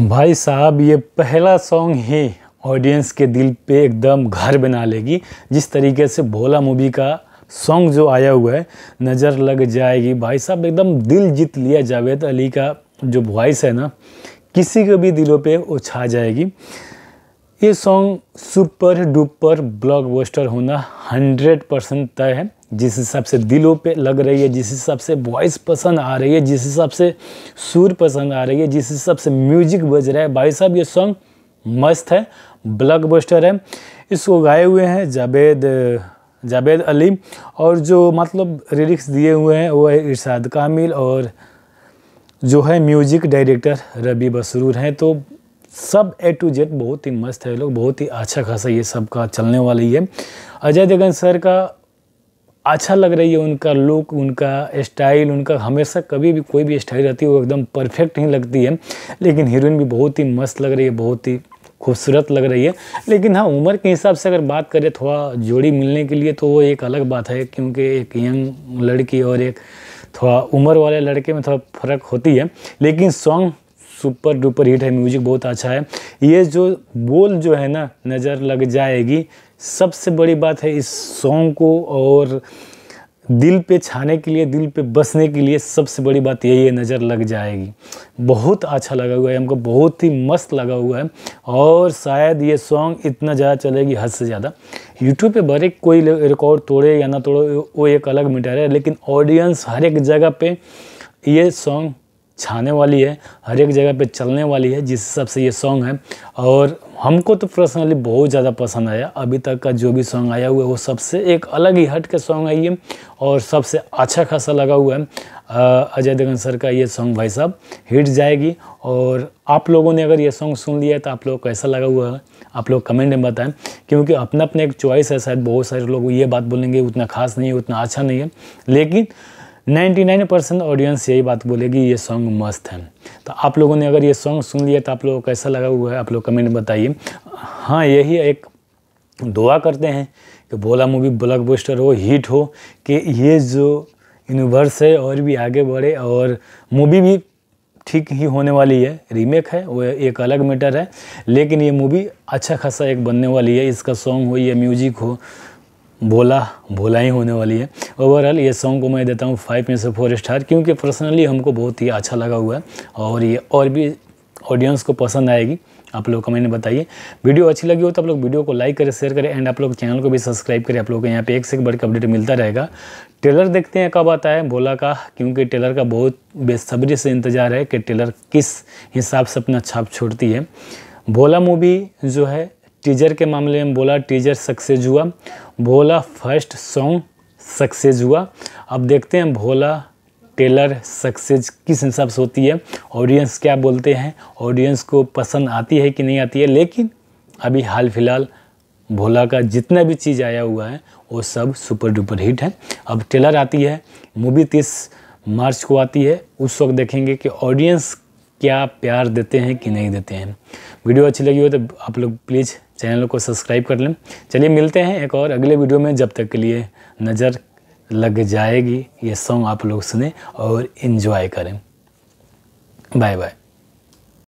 भाई साहब ये पहला सॉन्ग ही ऑडियंस के दिल पे एकदम घर बना लेगी जिस तरीके से भोला मूवी का सॉन्ग जो आया हुआ है नज़र लग जाएगी भाई साहब एकदम दिल जीत लिया जावेद तो अली का जो वॉइस है ना किसी के भी दिलों पे वो छा जाएगी ये सॉन्ग सुपर डुपर ब्लॉकबस्टर होना 100 परसेंट तय है जिस हिसाब से दिलों पे लग रही है जिस हिसाब से वॉइस पसंद आ रही है जिस हिसाब से सुर पसंद आ रही है जिस हिसाब से म्यूजिक बज रहा है भाई साहब ये सॉन्ग मस्त है ब्लॉकबस्टर है इसको गाए हुए हैं जावेद जावेद अली और जो मतलब लिरिक्स दिए हुए हैं वो है इरशाद कामिल और जो है म्यूजिक डायरेक्टर रबी बसरूर हैं तो सब ए टू जेड बहुत ही मस्त है लोग बहुत ही अच्छा खासा ये सब का चलने वाला ही है अजय देगन सर का अच्छा लग रही है उनका लुक उनका स्टाइल उनका हमेशा कभी भी कोई भी स्टाइल रहती है वो एकदम परफेक्ट ही लगती है लेकिन हीरोइन भी बहुत ही मस्त लग रही है बहुत ही खूबसूरत लग रही है लेकिन हाँ उम्र के हिसाब से अगर बात करें थोड़ा जोड़ी मिलने के लिए तो वो एक अलग बात है क्योंकि एक यंग लड़की और एक थोड़ा उम्र वाले लड़के में थोड़ा फर्क होती है लेकिन सॉन्ग सुपर डुपर हिट है म्यूजिक बहुत अच्छा है ये जो बोल जो है ना नज़र लग जाएगी सबसे बड़ी बात है इस सॉन्ग को और दिल पे छाने के लिए दिल पे बसने के लिए सबसे बड़ी बात यही है नज़र लग जाएगी बहुत अच्छा लगा हुआ है हमको बहुत ही मस्त लगा हुआ है और शायद ये सॉन्ग इतना ज़्यादा चलेगी हद से ज़्यादा यूट्यूब पे भरे कोई रिकॉर्ड तोड़े या ना तोड़े वो एक अलग रहा है लेकिन ऑडियंस हर एक जगह पे ये सॉन्ग छाने वाली है हर एक जगह पे चलने वाली है जिस हिसाब से ये सॉन्ग है और हमको तो पर्सनली बहुत ज़्यादा पसंद आया अभी तक का जो भी सॉन्ग आया हुआ है वो सबसे एक अलग ही हट के सॉन्ग है ये और सबसे अच्छा खासा लगा हुआ है अजय देवगन सर का ये सॉन्ग भाई साहब हिट जाएगी और आप लोगों ने अगर ये सॉन्ग सुन लिया है तो आप लोग को कैसा लगा हुआ है आप लोग कमेंट में बताएं क्योंकि अपना अपना एक चॉइस है शायद बहुत सारे लोग ये बात बोलेंगे उतना खास नहीं है उतना अच्छा नहीं है लेकिन 99 परसेंट ऑडियंस यही बात बोलेगी ये सॉन्ग मस्त है तो आप लोगों ने अगर ये सॉन्ग सुन लिया तो आप लोगों को कैसा लगा हुआ है आप लोग कमेंट बताइए हाँ यही एक दुआ करते हैं कि भोला मूवी ब्लॉकबस्टर हो हिट हो कि ये जो यूनिवर्स है और भी आगे बढ़े और मूवी भी ठीक ही होने वाली है रीमेक है वो एक अलग मैटर है लेकिन ये मूवी अच्छा खासा एक बनने वाली है इसका सॉन्ग हो या म्यूजिक हो भोला भोला ही होने वाली है ओवरऑल ये सॉन्ग को मैं देता हूँ फाइव में से फोर स्टार क्योंकि पर्सनली हमको बहुत ही अच्छा लगा हुआ है और ये और भी ऑडियंस को पसंद आएगी आप लोग कमेंट में बताइए वीडियो अच्छी लगी हो तो आप लोग वीडियो को लाइक करें शेयर करें एंड आप लोग चैनल को भी सब्सक्राइब करें आप लोग को यहाँ पे एक से एक बढ़ के अपडेट मिलता रहेगा टेलर देखते हैं कब आता है भोला का क्योंकि टेलर का बहुत बेसब्री से इंतज़ार है कि टेलर किस हिसाब से अपना छाप छोड़ती है भोला मूवी जो है टीजर के मामले में बोला टीजर सक्सेस हुआ भोला फर्स्ट सॉन्ग सक्सेस हुआ अब देखते हैं भोला टेलर सक्सेस किस हिसाब से होती है ऑडियंस क्या बोलते हैं ऑडियंस को पसंद आती है कि नहीं आती है लेकिन अभी हाल फिलहाल भोला का जितना भी चीज़ आया हुआ है वो सब सुपर डुपर हिट है अब टेलर आती है मूवी तीस मार्च को आती है उस वक्त देखेंगे कि ऑडियंस क्या प्यार देते हैं कि नहीं देते हैं वीडियो अच्छी लगी हो तो आप लोग प्लीज़ चैनल को सब्सक्राइब कर लें चलिए मिलते हैं एक और अगले वीडियो में जब तक के लिए नज़र लग जाएगी ये सॉन्ग आप लोग सुने और इन्जॉय करें बाय बाय